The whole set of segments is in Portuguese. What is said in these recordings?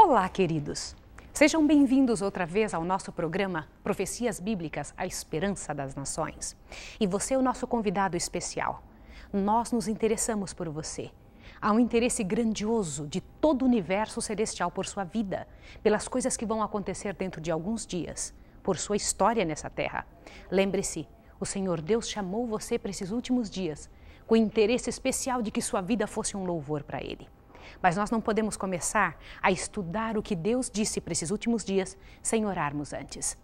Olá, queridos! Sejam bem-vindos outra vez ao nosso programa Profecias Bíblicas, a Esperança das Nações. E você é o nosso convidado especial. Nós nos interessamos por você. Há um interesse grandioso de todo o universo celestial por sua vida, pelas coisas que vão acontecer dentro de alguns dias, por sua história nessa terra. Lembre-se, o Senhor Deus chamou você para esses últimos dias com o interesse especial de que sua vida fosse um louvor para Ele. Mas nós não podemos começar a estudar o que Deus disse para esses últimos dias sem orarmos antes.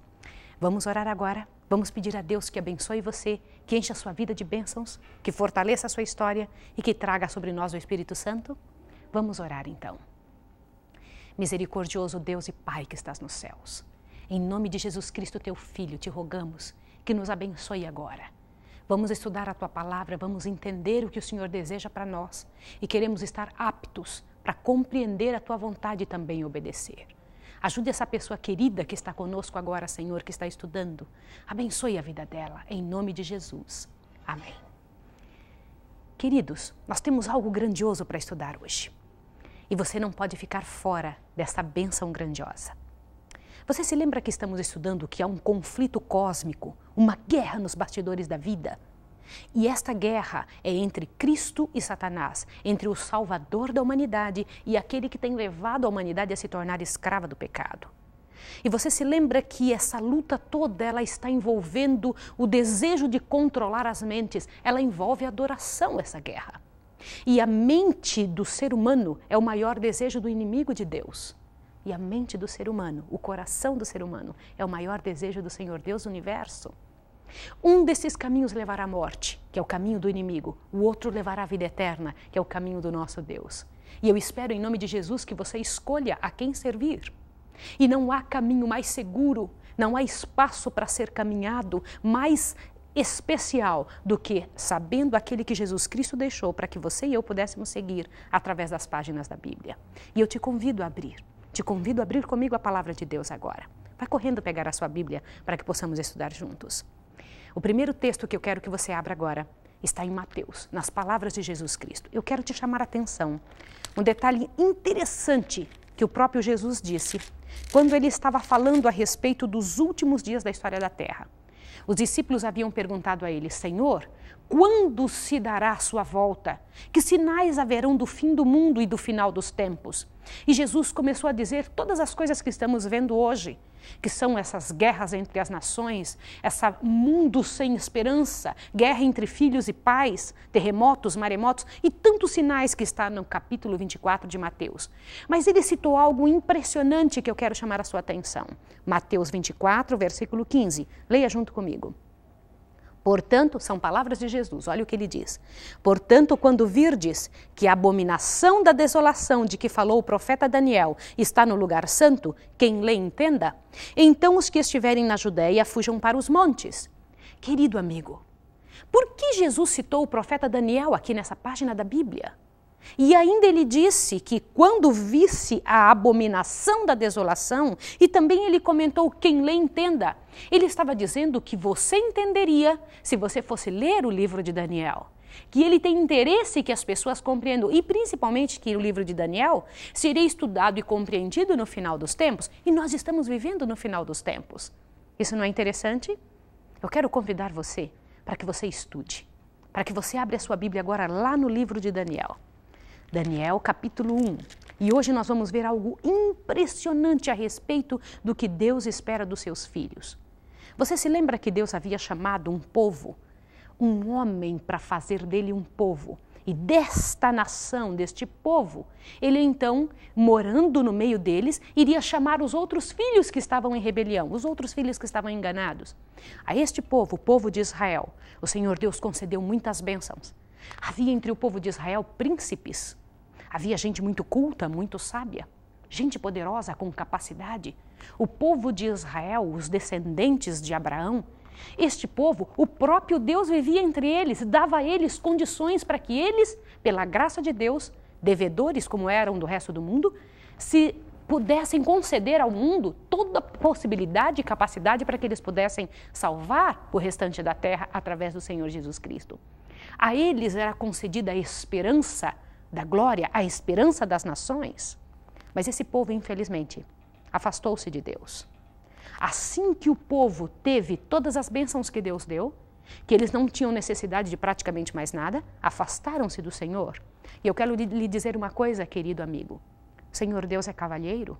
Vamos orar agora. Vamos pedir a Deus que abençoe você, que encha a sua vida de bênçãos, que fortaleça a sua história e que traga sobre nós o Espírito Santo? Vamos orar então. Misericordioso Deus e Pai que estás nos céus, em nome de Jesus Cristo, teu Filho, te rogamos que nos abençoe agora Vamos estudar a tua palavra, vamos entender o que o Senhor deseja para nós e queremos estar aptos para compreender a tua vontade e também obedecer. Ajude essa pessoa querida que está conosco agora, Senhor, que está estudando. Abençoe a vida dela, em nome de Jesus. Amém. Queridos, nós temos algo grandioso para estudar hoje. E você não pode ficar fora dessa bênção grandiosa. Você se lembra que estamos estudando que há é um conflito cósmico, uma guerra nos bastidores da vida? E esta guerra é entre Cristo e Satanás, entre o Salvador da humanidade e aquele que tem levado a humanidade a se tornar escrava do pecado. E você se lembra que essa luta toda ela está envolvendo o desejo de controlar as mentes, ela envolve adoração essa guerra. E a mente do ser humano é o maior desejo do inimigo de Deus. E a mente do ser humano, o coração do ser humano, é o maior desejo do Senhor Deus do universo. Um desses caminhos levará à morte, que é o caminho do inimigo, o outro levará à vida eterna, que é o caminho do nosso Deus. E eu espero, em nome de Jesus, que você escolha a quem servir. E não há caminho mais seguro, não há espaço para ser caminhado mais especial do que sabendo aquele que Jesus Cristo deixou para que você e eu pudéssemos seguir através das páginas da Bíblia. E eu te convido a abrir te convido a abrir comigo a palavra de Deus agora. Vai correndo pegar a sua Bíblia para que possamos estudar juntos. O primeiro texto que eu quero que você abra agora está em Mateus, nas palavras de Jesus Cristo. Eu quero te chamar a atenção. Um detalhe interessante que o próprio Jesus disse quando ele estava falando a respeito dos últimos dias da história da Terra. Os discípulos haviam perguntado a ele: Senhor, quando se dará a sua volta? Que sinais haverão do fim do mundo e do final dos tempos? E Jesus começou a dizer todas as coisas que estamos vendo hoje, que são essas guerras entre as nações, esse mundo sem esperança, guerra entre filhos e pais, terremotos, maremotos e tantos sinais que está no capítulo 24 de Mateus. Mas ele citou algo impressionante que eu quero chamar a sua atenção. Mateus 24, versículo 15. Leia junto comigo. Portanto, são palavras de Jesus, olha o que ele diz. Portanto, quando virdes que a abominação da desolação de que falou o profeta Daniel está no lugar santo, quem lê entenda, então os que estiverem na Judéia fujam para os montes. Querido amigo, por que Jesus citou o profeta Daniel aqui nessa página da Bíblia? E ainda ele disse que quando visse a abominação da desolação, e também ele comentou quem lê entenda. Ele estava dizendo que você entenderia se você fosse ler o livro de Daniel. Que ele tem interesse que as pessoas compreendam, e principalmente que o livro de Daniel seria estudado e compreendido no final dos tempos, e nós estamos vivendo no final dos tempos. Isso não é interessante? Eu quero convidar você para que você estude, para que você abra a sua Bíblia agora lá no livro de Daniel. Daniel capítulo 1. E hoje nós vamos ver algo impressionante a respeito do que Deus espera dos seus filhos. Você se lembra que Deus havia chamado um povo, um homem, para fazer dele um povo? E desta nação, deste povo, ele então, morando no meio deles, iria chamar os outros filhos que estavam em rebelião, os outros filhos que estavam enganados. A este povo, o povo de Israel, o Senhor Deus concedeu muitas bênçãos. Havia entre o povo de Israel príncipes. Havia gente muito culta, muito sábia, gente poderosa com capacidade. O povo de Israel, os descendentes de Abraão, este povo, o próprio Deus vivia entre eles, dava a eles condições para que eles, pela graça de Deus, devedores como eram do resto do mundo, se pudessem conceder ao mundo toda a possibilidade e capacidade para que eles pudessem salvar o restante da terra através do Senhor Jesus Cristo. A eles era concedida a esperança da glória, a esperança das nações. Mas esse povo, infelizmente, afastou-se de Deus. Assim que o povo teve todas as bênçãos que Deus deu, que eles não tinham necessidade de praticamente mais nada, afastaram-se do Senhor. E eu quero lhe dizer uma coisa, querido amigo: o Senhor Deus é cavalheiro,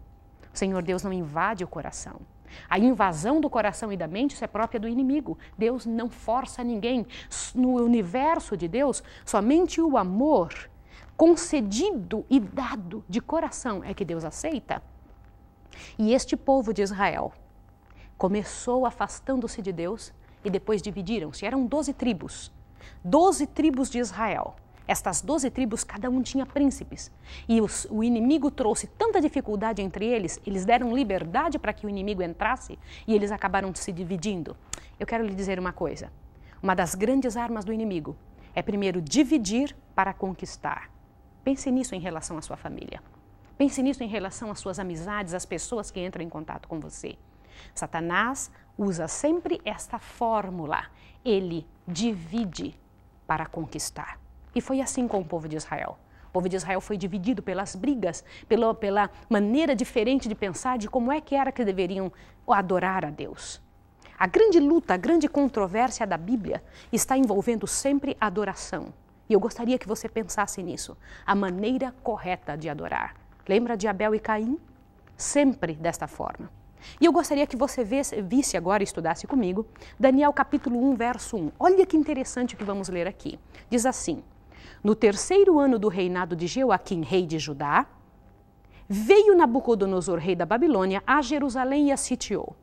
Senhor Deus não invade o coração. A invasão do coração e da mente isso é própria do inimigo. Deus não força ninguém. No universo de Deus, somente o amor concedido e dado de coração é que Deus aceita. E este povo de Israel começou afastando-se de Deus e depois dividiram-se. Eram doze tribos. Doze tribos de Israel. Estas doze tribos, cada um tinha príncipes. E os, o inimigo trouxe tanta dificuldade entre eles, eles deram liberdade para que o inimigo entrasse e eles acabaram se dividindo. Eu quero lhe dizer uma coisa: uma das grandes armas do inimigo é primeiro dividir para conquistar. Pense nisso em relação à sua família. Pense nisso em relação às suas amizades, às pessoas que entram em contato com você. Satanás usa sempre esta fórmula. Ele divide para conquistar. E foi assim com o povo de Israel. O povo de Israel foi dividido pelas brigas, pela, pela maneira diferente de pensar de como é que era que deveriam adorar a Deus. A grande luta, a grande controvérsia da Bíblia está envolvendo sempre adoração. E eu gostaria que você pensasse nisso, a maneira correta de adorar. Lembra de Abel e Caim? Sempre desta forma. E eu gostaria que você visse agora, estudasse comigo, Daniel capítulo 1, verso 1. Olha que interessante o que vamos ler aqui. Diz assim: no terceiro ano do reinado de Jeoaquim, rei de Judá, veio Nabucodonosor, rei da Babilônia, a Jerusalém e a sitiou.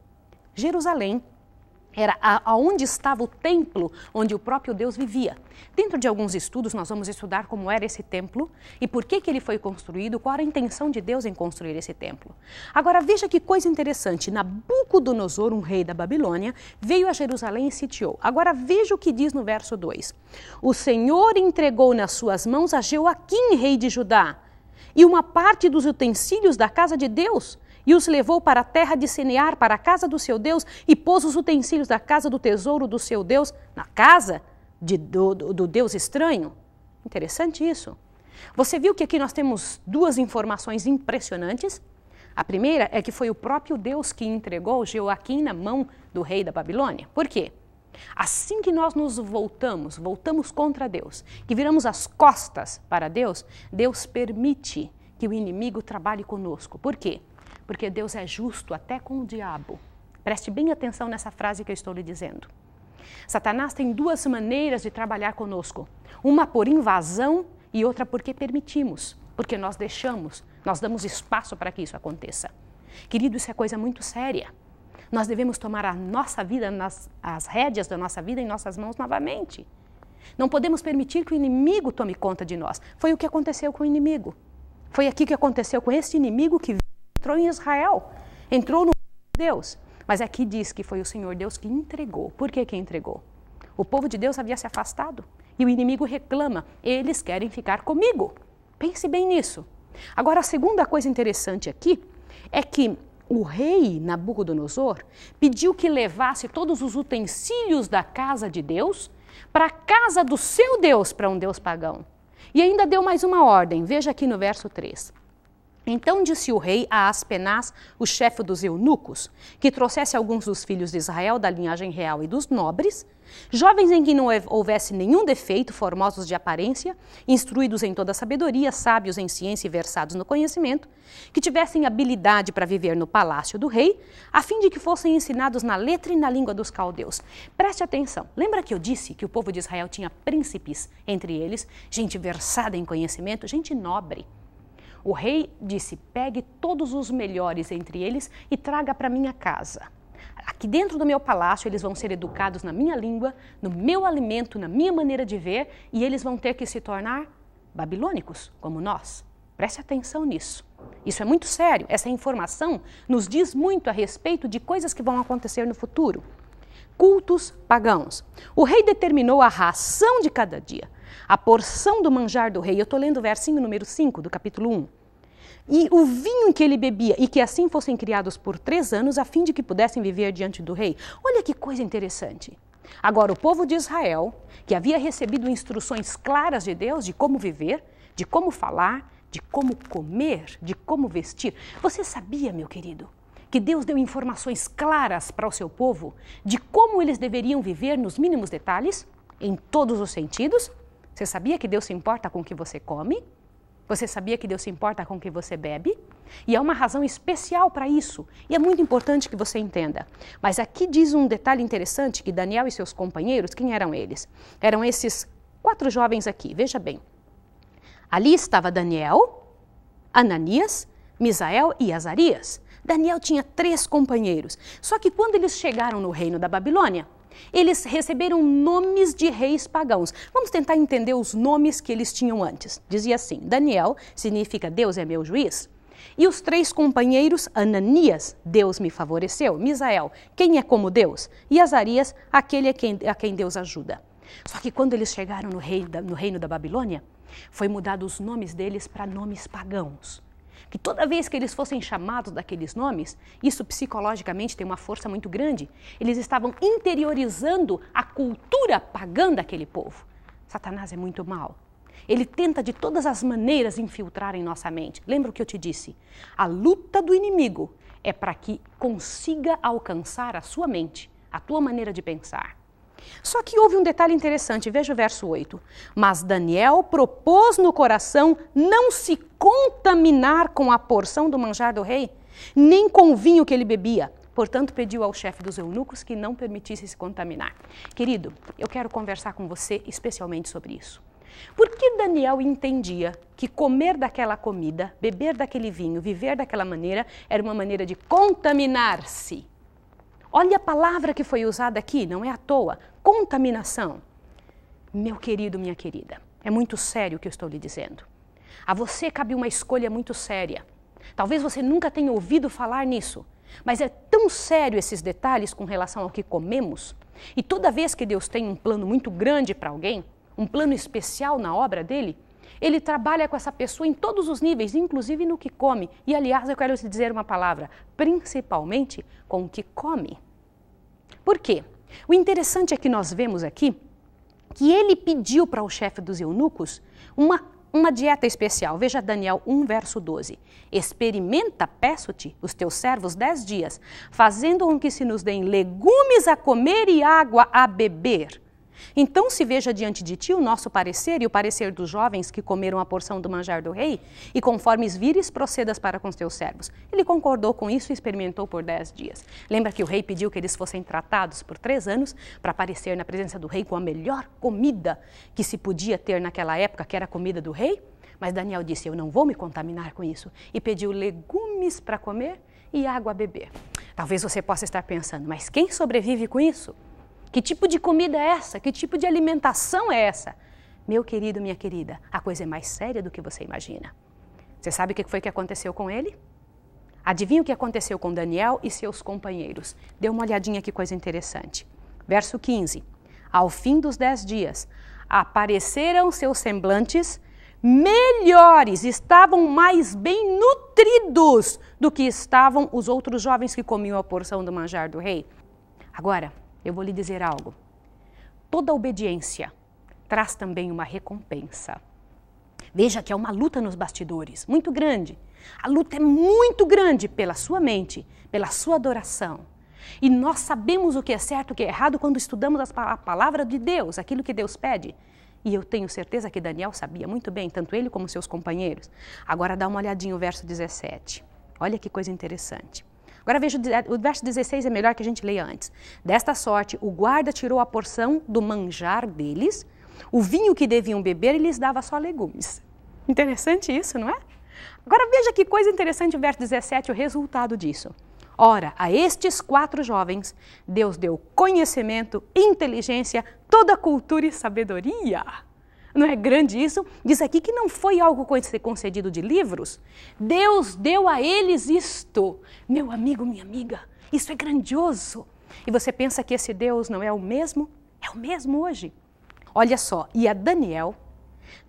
Jerusalém era aonde estava o templo onde o próprio Deus vivia. Dentro de alguns estudos nós vamos estudar como era esse templo e por que que ele foi construído, qual era a intenção de Deus em construir esse templo. Agora veja que coisa interessante, Nabucodonosor, um rei da Babilônia, veio a Jerusalém e sitiou. Agora veja o que diz no verso 2. O Senhor entregou nas suas mãos a Joaquim, rei de Judá, e uma parte dos utensílios da casa de Deus, e os levou para a terra de Senear, para a casa do seu Deus, e pôs os utensílios da casa do tesouro do seu Deus na casa de, do, do Deus estranho. Interessante isso. Você viu que aqui nós temos duas informações impressionantes? A primeira é que foi o próprio Deus que entregou Joaquim na mão do rei da Babilônia. Por quê? Assim que nós nos voltamos, voltamos contra Deus, que viramos as costas para Deus, Deus permite que o inimigo trabalhe conosco. Por quê? porque Deus é justo até com o diabo. Preste bem atenção nessa frase que eu estou lhe dizendo. Satanás tem duas maneiras de trabalhar conosco: uma por invasão e outra porque permitimos, porque nós deixamos, nós damos espaço para que isso aconteça. Querido, isso é coisa muito séria. Nós devemos tomar a nossa vida, nas, as rédeas da nossa vida em nossas mãos novamente. Não podemos permitir que o inimigo tome conta de nós. Foi o que aconteceu com o inimigo. Foi aqui que aconteceu com este inimigo que entrou em Israel, entrou no de Deus. Mas aqui é diz que foi o Senhor Deus que entregou. Por que que entregou? O povo de Deus havia se afastado e o inimigo reclama: eles querem ficar comigo. Pense bem nisso. Agora, a segunda coisa interessante aqui é que o rei Nabucodonosor pediu que levasse todos os utensílios da casa de Deus para a casa do seu Deus, para um Deus pagão. E ainda deu mais uma ordem, veja aqui no verso 3. Então disse o rei a Aspenaz, o chefe dos eunucos, que trouxesse alguns dos filhos de Israel da linhagem real e dos nobres, jovens em que não houvesse nenhum defeito, formosos de aparência, instruídos em toda a sabedoria, sábios em ciência e versados no conhecimento, que tivessem habilidade para viver no palácio do rei, a fim de que fossem ensinados na letra e na língua dos caldeus. Preste atenção. Lembra que eu disse que o povo de Israel tinha príncipes entre eles, gente versada em conhecimento, gente nobre. O rei disse: Pegue todos os melhores entre eles e traga para minha casa. Aqui dentro do meu palácio, eles vão ser educados na minha língua, no meu alimento, na minha maneira de ver, e eles vão ter que se tornar babilônicos, como nós. Preste atenção nisso. Isso é muito sério. Essa informação nos diz muito a respeito de coisas que vão acontecer no futuro. Cultos pagãos. O rei determinou a ração de cada dia a porção do manjar do rei. Eu estou lendo o versinho número 5 do capítulo 1. E o vinho que ele bebia, e que assim fossem criados por três anos, a fim de que pudessem viver diante do rei. Olha que coisa interessante. Agora, o povo de Israel, que havia recebido instruções claras de Deus de como viver, de como falar, de como comer, de como vestir. Você sabia, meu querido, que Deus deu informações claras para o seu povo de como eles deveriam viver nos mínimos detalhes, em todos os sentidos, você sabia que Deus se importa com o que você come? Você sabia que Deus se importa com o que você bebe? E há uma razão especial para isso, e é muito importante que você entenda. Mas aqui diz um detalhe interessante que Daniel e seus companheiros, quem eram eles? Eram esses quatro jovens aqui, veja bem. Ali estava Daniel, Ananias, Misael e Azarias. Daniel tinha três companheiros. Só que quando eles chegaram no reino da Babilônia, eles receberam nomes de reis pagãos. Vamos tentar entender os nomes que eles tinham antes. Dizia assim: Daniel significa Deus é meu juiz. E os três companheiros, Ananias, Deus me favoreceu, Misael, quem é como Deus, e Azarias, aquele a quem, a quem Deus ajuda. Só que quando eles chegaram no, da, no reino da Babilônia, foi mudado os nomes deles para nomes pagãos que toda vez que eles fossem chamados daqueles nomes, isso psicologicamente tem uma força muito grande, eles estavam interiorizando a cultura pagã daquele povo. Satanás é muito mal. Ele tenta de todas as maneiras infiltrar em nossa mente. Lembra o que eu te disse? A luta do inimigo é para que consiga alcançar a sua mente, a tua maneira de pensar. Só que houve um detalhe interessante, veja o verso 8. Mas Daniel propôs no coração não se contaminar com a porção do manjar do rei, nem com o vinho que ele bebia. Portanto, pediu ao chefe dos eunucos que não permitisse se contaminar. Querido, eu quero conversar com você especialmente sobre isso. Por que Daniel entendia que comer daquela comida, beber daquele vinho, viver daquela maneira, era uma maneira de contaminar-se? Olha a palavra que foi usada aqui, não é à toa: contaminação. Meu querido, minha querida, é muito sério o que eu estou lhe dizendo. A você cabe uma escolha muito séria. Talvez você nunca tenha ouvido falar nisso, mas é tão sério esses detalhes com relação ao que comemos. E toda vez que Deus tem um plano muito grande para alguém, um plano especial na obra dele, ele trabalha com essa pessoa em todos os níveis, inclusive no que come. E, aliás, eu quero te dizer uma palavra: principalmente com o que come. Por quê? O interessante é que nós vemos aqui que ele pediu para o chefe dos eunucos uma, uma dieta especial. Veja Daniel 1, verso 12. Experimenta, peço-te, os teus servos dez dias, fazendo com que se nos deem legumes a comer e água a beber. Então se veja diante de ti o nosso parecer e o parecer dos jovens que comeram a porção do manjar do rei, e conforme vires procedas para com os teus servos. Ele concordou com isso e experimentou por dez dias. Lembra que o rei pediu que eles fossem tratados por três anos para aparecer na presença do rei com a melhor comida que se podia ter naquela época, que era a comida do rei? Mas Daniel disse: Eu não vou me contaminar com isso. E pediu legumes para comer e água a beber. Talvez você possa estar pensando, mas quem sobrevive com isso? Que tipo de comida é essa? Que tipo de alimentação é essa? Meu querido, minha querida, a coisa é mais séria do que você imagina. Você sabe o que foi que aconteceu com ele? Adivinha o que aconteceu com Daniel e seus companheiros? Dê uma olhadinha que coisa interessante. Verso 15. Ao fim dos dez dias, apareceram seus semblantes melhores, estavam mais bem nutridos do que estavam os outros jovens que comiam a porção do manjar do rei. Agora, eu vou lhe dizer algo. Toda obediência traz também uma recompensa. Veja que há uma luta nos bastidores, muito grande. A luta é muito grande pela sua mente, pela sua adoração. E nós sabemos o que é certo, o que é errado quando estudamos a palavra de Deus, aquilo que Deus pede. E eu tenho certeza que Daniel sabia muito bem, tanto ele como seus companheiros. Agora dá uma olhadinha no verso 17. Olha que coisa interessante. Agora veja, o verso 16 é melhor que a gente leia antes. Desta sorte, o guarda tirou a porção do manjar deles, o vinho que deviam beber e lhes dava só legumes. Interessante isso, não é? Agora veja que coisa interessante o verso 17, o resultado disso. Ora, a estes quatro jovens, Deus deu conhecimento, inteligência, toda cultura e sabedoria. Não é grande isso? Diz aqui que não foi algo concedido de livros. Deus deu a eles isto. Meu amigo, minha amiga, isso é grandioso. E você pensa que esse Deus não é o mesmo? É o mesmo hoje. Olha só, e a Daniel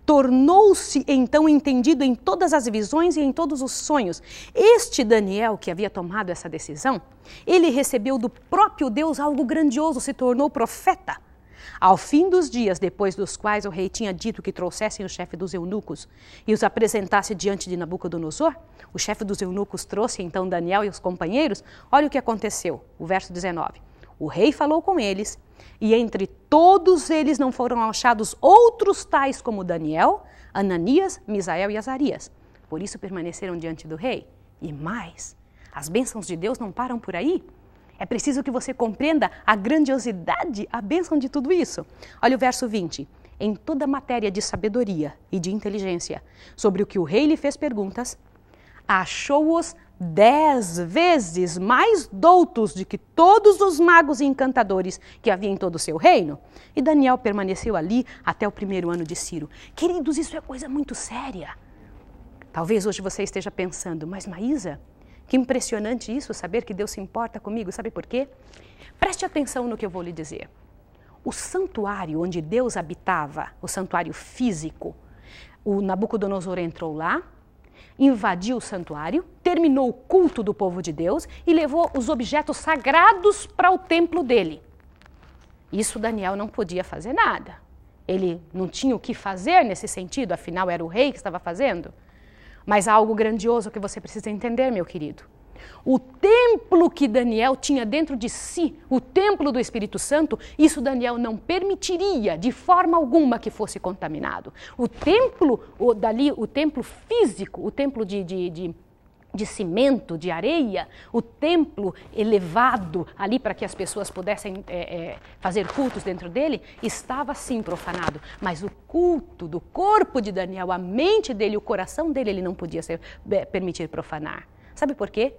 tornou-se então entendido em todas as visões e em todos os sonhos. Este Daniel, que havia tomado essa decisão, ele recebeu do próprio Deus algo grandioso, se tornou profeta. Ao fim dos dias depois dos quais o rei tinha dito que trouxessem o chefe dos eunucos e os apresentasse diante de Nabucodonosor, o chefe dos eunucos trouxe então Daniel e os companheiros. Olha o que aconteceu, o verso 19. O rei falou com eles, e entre todos eles não foram achados outros tais como Daniel, Ananias, Misael e Azarias. Por isso permaneceram diante do rei. E mais, as bênçãos de Deus não param por aí. É preciso que você compreenda a grandiosidade, a bênção de tudo isso. Olha o verso 20. Em toda matéria de sabedoria e de inteligência, sobre o que o rei lhe fez perguntas, achou-os dez vezes mais doutos do que todos os magos e encantadores que havia em todo o seu reino. E Daniel permaneceu ali até o primeiro ano de Ciro. Queridos, isso é coisa muito séria. Talvez hoje você esteja pensando, mas Maísa, que impressionante isso, saber que Deus se importa comigo. Sabe por quê? Preste atenção no que eu vou lhe dizer. O santuário onde Deus habitava, o santuário físico, o Nabucodonosor entrou lá, invadiu o santuário, terminou o culto do povo de Deus e levou os objetos sagrados para o templo dele. Isso Daniel não podia fazer nada. Ele não tinha o que fazer nesse sentido, afinal era o rei que estava fazendo. Mas há algo grandioso que você precisa entender, meu querido. O templo que Daniel tinha dentro de si, o templo do Espírito Santo, isso Daniel não permitiria de forma alguma que fosse contaminado. O templo o, dali, o templo físico, o templo de, de, de de cimento, de areia, o templo elevado ali para que as pessoas pudessem é, é, fazer cultos dentro dele, estava sim profanado. Mas o culto do corpo de Daniel, a mente dele, o coração dele, ele não podia ser, é, permitir profanar. Sabe por quê?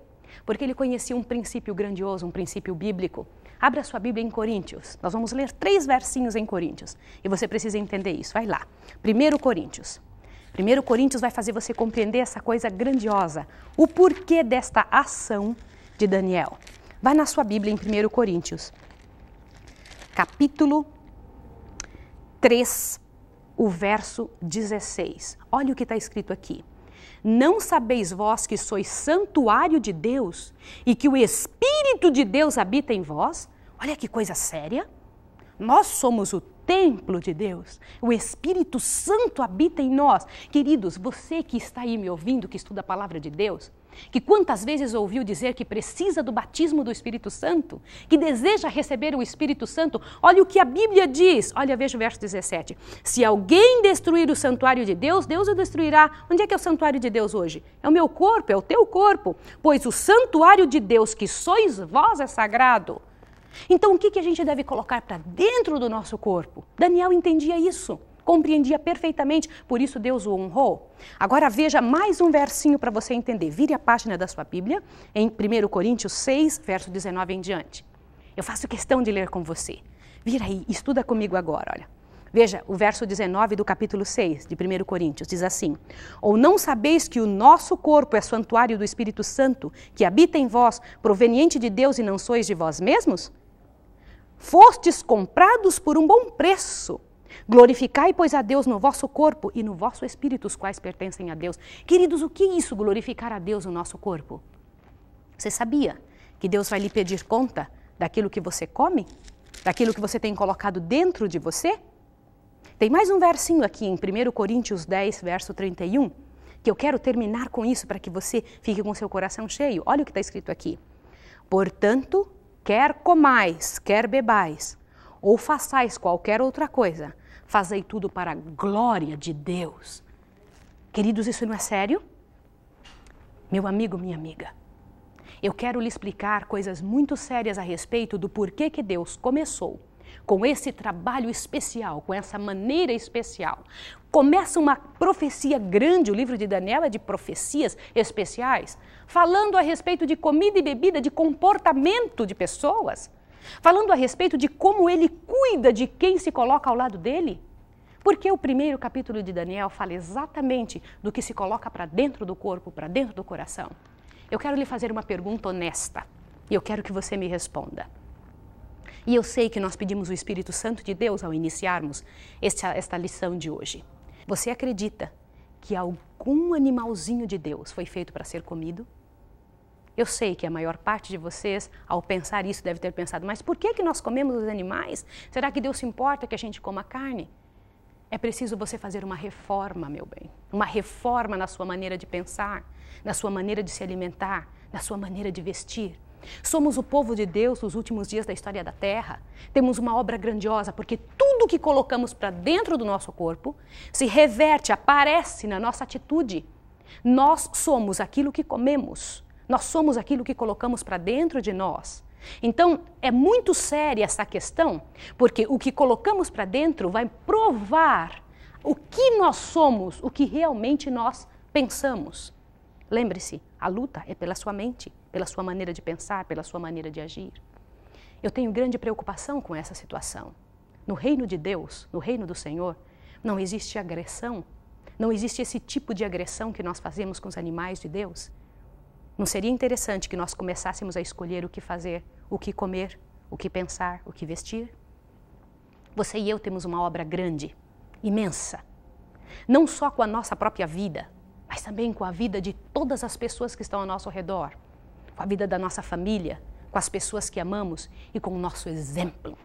Porque ele conhecia um princípio grandioso, um princípio bíblico. Abra sua Bíblia em Coríntios. Nós vamos ler três versinhos em Coríntios. E você precisa entender isso. Vai lá. 1 Coríntios Primeiro Coríntios vai fazer você compreender essa coisa grandiosa, o porquê desta ação de Daniel. Vai na sua Bíblia em 1 Coríntios, capítulo 3, o verso 16. Olha o que está escrito aqui. Não sabeis vós que sois santuário de Deus e que o Espírito de Deus habita em vós? Olha que coisa séria! Nós somos o templo de Deus. O Espírito Santo habita em nós. Queridos, você que está aí me ouvindo, que estuda a palavra de Deus, que quantas vezes ouviu dizer que precisa do batismo do Espírito Santo, que deseja receber o Espírito Santo, olha o que a Bíblia diz. Olha, veja o verso 17. Se alguém destruir o santuário de Deus, Deus o destruirá. Onde é que é o santuário de Deus hoje? É o meu corpo, é o teu corpo. Pois o santuário de Deus que sois vós é sagrado. Então, o que, que a gente deve colocar para dentro do nosso corpo? Daniel entendia isso, compreendia perfeitamente, por isso Deus o honrou. Agora veja mais um versinho para você entender. Vire a página da sua Bíblia, em 1 Coríntios 6, verso 19 em diante. Eu faço questão de ler com você. Vira aí, estuda comigo agora, olha. Veja, o verso 19 do capítulo 6 de 1 Coríntios diz assim: Ou não sabeis que o nosso corpo é santuário do Espírito Santo, que habita em vós, proveniente de Deus e não sois de vós mesmos? Fostes comprados por um bom preço. Glorificai, pois, a Deus no vosso corpo e no vosso espírito, os quais pertencem a Deus. Queridos, o que é isso, glorificar a Deus no nosso corpo? Você sabia que Deus vai lhe pedir conta daquilo que você come? Daquilo que você tem colocado dentro de você? Tem mais um versinho aqui em 1 Coríntios 10, verso 31, que eu quero terminar com isso para que você fique com seu coração cheio. Olha o que está escrito aqui. Portanto, quer comais, quer bebais, ou façais qualquer outra coisa, fazei tudo para a glória de Deus. Queridos, isso não é sério? Meu amigo, minha amiga, eu quero lhe explicar coisas muito sérias a respeito do porquê que Deus começou com esse trabalho especial, com essa maneira especial. Começa uma profecia grande, o livro de Daniel é de profecias especiais, falando a respeito de comida e bebida, de comportamento de pessoas, falando a respeito de como ele cuida de quem se coloca ao lado dele. Porque o primeiro capítulo de Daniel fala exatamente do que se coloca para dentro do corpo, para dentro do coração. Eu quero lhe fazer uma pergunta honesta e eu quero que você me responda. E eu sei que nós pedimos o Espírito Santo de Deus ao iniciarmos esta, esta lição de hoje. Você acredita que algum animalzinho de Deus foi feito para ser comido? Eu sei que a maior parte de vocês, ao pensar isso, deve ter pensado, mas por que, que nós comemos os animais? Será que Deus se importa que a gente coma carne? É preciso você fazer uma reforma, meu bem. Uma reforma na sua maneira de pensar, na sua maneira de se alimentar, na sua maneira de vestir. Somos o povo de Deus nos últimos dias da história da Terra. Temos uma obra grandiosa, porque tudo que colocamos para dentro do nosso corpo se reverte, aparece na nossa atitude. Nós somos aquilo que comemos, nós somos aquilo que colocamos para dentro de nós. Então, é muito séria essa questão, porque o que colocamos para dentro vai provar o que nós somos, o que realmente nós pensamos. Lembre-se, a luta é pela sua mente pela sua maneira de pensar, pela sua maneira de agir. Eu tenho grande preocupação com essa situação. No reino de Deus, no reino do Senhor, não existe agressão, não existe esse tipo de agressão que nós fazemos com os animais de Deus. Não seria interessante que nós começássemos a escolher o que fazer, o que comer, o que pensar, o que vestir? Você e eu temos uma obra grande, imensa, não só com a nossa própria vida, mas também com a vida de todas as pessoas que estão ao nosso redor com a vida da nossa família, com as pessoas que amamos e com o nosso exemplo.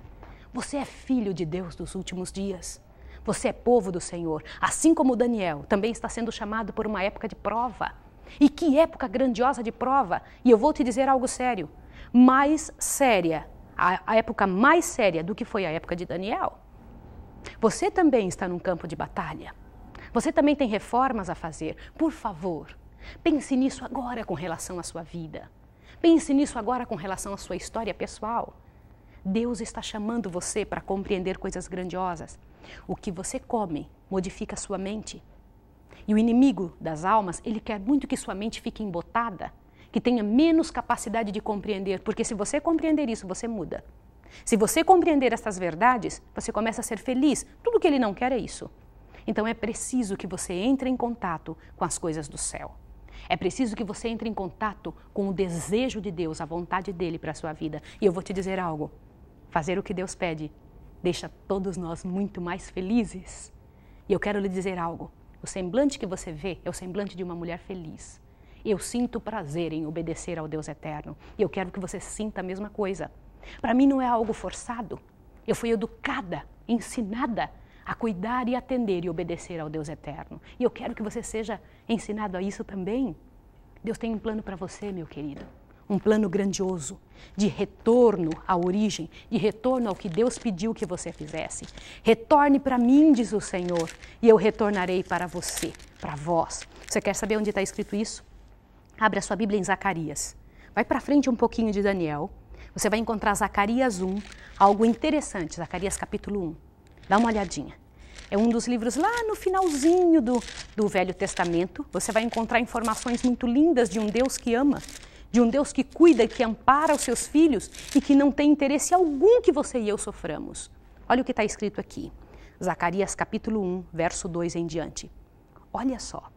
Você é filho de Deus dos últimos dias. Você é povo do Senhor, assim como Daniel também está sendo chamado por uma época de prova. E que época grandiosa de prova! E eu vou te dizer algo sério: mais séria, a, a época mais séria do que foi a época de Daniel. Você também está num campo de batalha. Você também tem reformas a fazer. Por favor, pense nisso agora com relação à sua vida. Pense nisso agora com relação à sua história pessoal. Deus está chamando você para compreender coisas grandiosas. O que você come modifica a sua mente. E o inimigo das almas, ele quer muito que sua mente fique embotada, que tenha menos capacidade de compreender, porque se você compreender isso, você muda. Se você compreender essas verdades, você começa a ser feliz. Tudo que ele não quer é isso. Então é preciso que você entre em contato com as coisas do céu. É preciso que você entre em contato com o desejo de Deus, a vontade dele para a sua vida. E eu vou te dizer algo: fazer o que Deus pede deixa todos nós muito mais felizes. E eu quero lhe dizer algo: o semblante que você vê é o semblante de uma mulher feliz. Eu sinto prazer em obedecer ao Deus eterno. E eu quero que você sinta a mesma coisa. Para mim não é algo forçado. Eu fui educada, ensinada a cuidar e atender e obedecer ao Deus eterno. E eu quero que você seja ensinado a isso também. Deus tem um plano para você, meu querido. Um plano grandioso de retorno à origem, de retorno ao que Deus pediu que você fizesse. Retorne para mim, diz o Senhor, e eu retornarei para você, para vós. Você quer saber onde está escrito isso? Abre a sua Bíblia em Zacarias. Vai para frente um pouquinho de Daniel. Você vai encontrar Zacarias 1, algo interessante, Zacarias capítulo 1. Dá uma olhadinha. É um dos livros lá no finalzinho do, do Velho Testamento. Você vai encontrar informações muito lindas de um Deus que ama, de um Deus que cuida e que ampara os seus filhos e que não tem interesse algum que você e eu soframos. Olha o que está escrito aqui. Zacarias capítulo 1, verso 2 em diante. Olha só.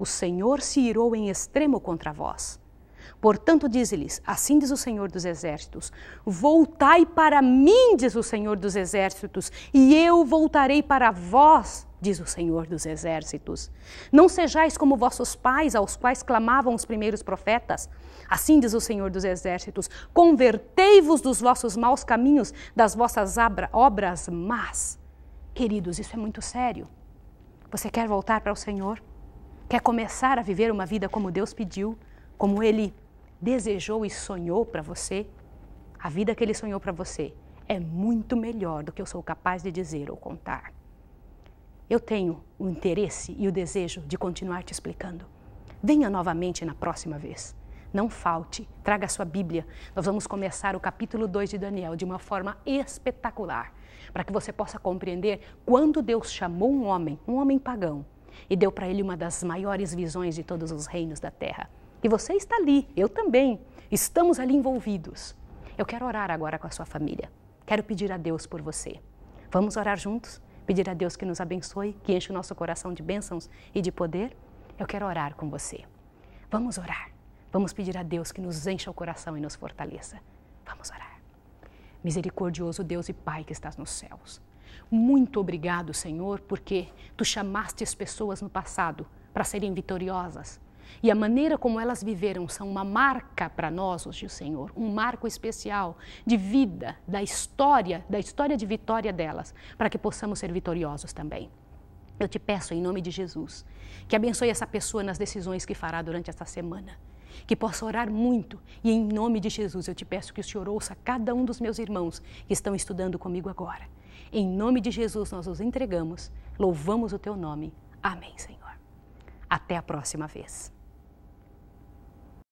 O Senhor se irou em extremo contra vós Portanto, diz-lhes: Assim diz o Senhor dos Exércitos: Voltai para mim, diz o Senhor dos Exércitos, e eu voltarei para vós, diz o Senhor dos Exércitos. Não sejais como vossos pais, aos quais clamavam os primeiros profetas. Assim diz o Senhor dos Exércitos: Convertei-vos dos vossos maus caminhos, das vossas obras más. Queridos, isso é muito sério. Você quer voltar para o Senhor? Quer começar a viver uma vida como Deus pediu? como Ele desejou e sonhou para você, a vida que Ele sonhou para você é muito melhor do que eu sou capaz de dizer ou contar. Eu tenho o interesse e o desejo de continuar te explicando. Venha novamente na próxima vez. Não falte, traga a sua Bíblia. Nós vamos começar o capítulo 2 de Daniel de uma forma espetacular, para que você possa compreender quando Deus chamou um homem, um homem pagão, e deu para ele uma das maiores visões de todos os reinos da terra. E você está ali, eu também. Estamos ali envolvidos. Eu quero orar agora com a sua família. Quero pedir a Deus por você. Vamos orar juntos? Pedir a Deus que nos abençoe, que enche o nosso coração de bênçãos e de poder? Eu quero orar com você. Vamos orar. Vamos pedir a Deus que nos encha o coração e nos fortaleça. Vamos orar. Misericordioso Deus e Pai que estás nos céus. Muito obrigado, Senhor, porque tu chamaste as pessoas no passado para serem vitoriosas, e a maneira como elas viveram são uma marca para nós hoje, o Senhor, um marco especial de vida, da história, da história de vitória delas, para que possamos ser vitoriosos também. Eu te peço, em nome de Jesus, que abençoe essa pessoa nas decisões que fará durante esta semana. Que possa orar muito e, em nome de Jesus, eu te peço que o Senhor ouça cada um dos meus irmãos que estão estudando comigo agora. Em nome de Jesus, nós os entregamos, louvamos o teu nome. Amém, Senhor. Até a próxima vez.